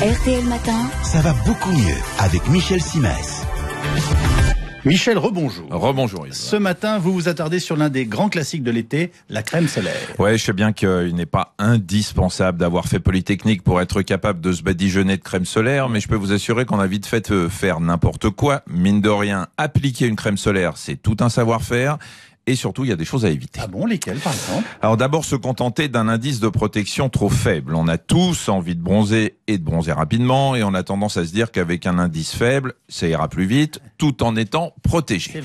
RTL Matin. Ça va beaucoup mieux avec Michel Simès. Michel, rebonjour. Rebonjour. Ce matin, vous vous attardez sur l'un des grands classiques de l'été, la crème solaire. Ouais, je sais bien qu'il n'est pas indispensable d'avoir fait Polytechnique pour être capable de se badigeonner de crème solaire, mais je peux vous assurer qu'on a vite fait euh, faire n'importe quoi. Mine de rien, appliquer une crème solaire, c'est tout un savoir-faire et surtout il y a des choses à éviter. Ah bon, lesquelles par exemple Alors d'abord se contenter d'un indice de protection trop faible. On a tous envie de bronzer et de bronzer rapidement et on a tendance à se dire qu'avec un indice faible, ça ira plus vite tout en étant protégé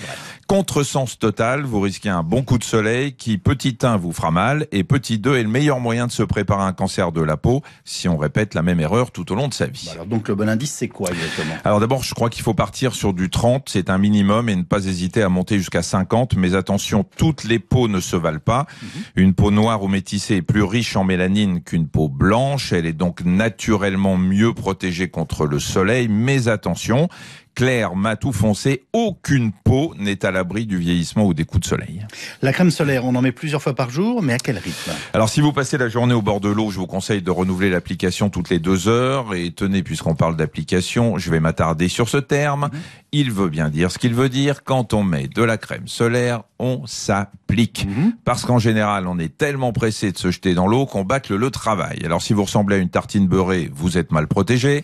contresens total, vous risquez un bon coup de soleil qui, petit 1, vous fera mal, et petit 2 est le meilleur moyen de se préparer à un cancer de la peau si on répète la même erreur tout au long de sa vie. Bah alors donc le bon indice, c'est quoi exactement Alors d'abord, je crois qu'il faut partir sur du 30, c'est un minimum, et ne pas hésiter à monter jusqu'à 50, mais attention, toutes les peaux ne se valent pas. Mhm. Une peau noire ou métissée est plus riche en mélanine qu'une peau blanche, elle est donc naturellement mieux protégée contre le soleil, mais attention, clair, mat ou foncé, aucune peau n'est à la abri du vieillissement ou des coups de soleil. La crème solaire, on en met plusieurs fois par jour, mais à quel rythme Alors si vous passez la journée au bord de l'eau, je vous conseille de renouveler l'application toutes les deux heures. Et tenez, puisqu'on parle d'application, je vais m'attarder sur ce terme. Mhm. Il veut bien dire ce qu'il veut dire quand on met de la crème solaire on s'applique. Mhm. Parce qu'en général, on est tellement pressé de se jeter dans l'eau qu'on bâcle le travail. Alors si vous ressemblez à une tartine beurrée, vous êtes mal protégé.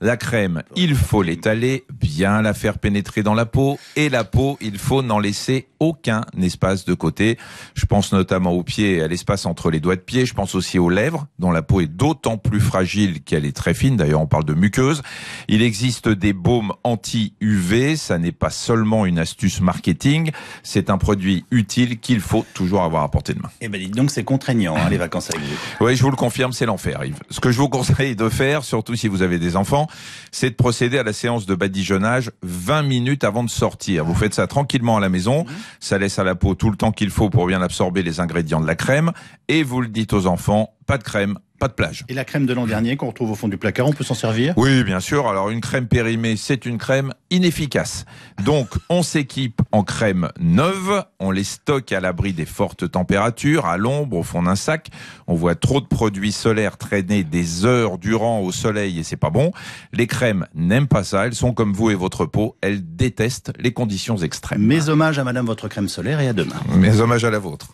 La crème, il faut l'étaler, bien la faire pénétrer dans la peau. Et la peau, il faut n'en laisser aucun espace de côté. Je pense notamment aux pieds, à l'espace entre les doigts de pied. Je pense aussi aux lèvres, dont la peau est d'autant plus fragile qu'elle est très fine. D'ailleurs, on parle de muqueuse. Il existe des baumes anti-UV. Ça n'est pas seulement une astuce marketing. C'est un produit utile utile qu'il faut toujours avoir à portée de main. Et eh ben dites donc, c'est contraignant hein, les vacances avec vous. Oui, je vous le confirme, c'est l'enfer. Ce que je vous conseille de faire, surtout si vous avez des enfants, c'est de procéder à la séance de badigeonnage 20 minutes avant de sortir. Vous faites ça tranquillement à la maison, mhm. ça laisse à la peau tout le temps qu'il faut pour bien absorber les ingrédients de la crème, et vous le dites aux enfants, pas de crème, pas de plage. Et la crème de l'an dernier qu'on retrouve au fond du placard, on peut s'en servir Oui, bien sûr. Alors une crème périmée, c'est une crème inefficace. Donc on s'équipe en crème neuve, on les stocke à l'abri des fortes températures, à l'ombre, au fond d'un sac. On voit trop de produits solaires traîner des heures durant au soleil et c'est pas bon. Les crèmes n'aiment pas ça, elles sont comme vous et votre peau, elles détestent les conditions extrêmes. Mes hommages à madame votre crème solaire et à demain. Mes hommages à la vôtre.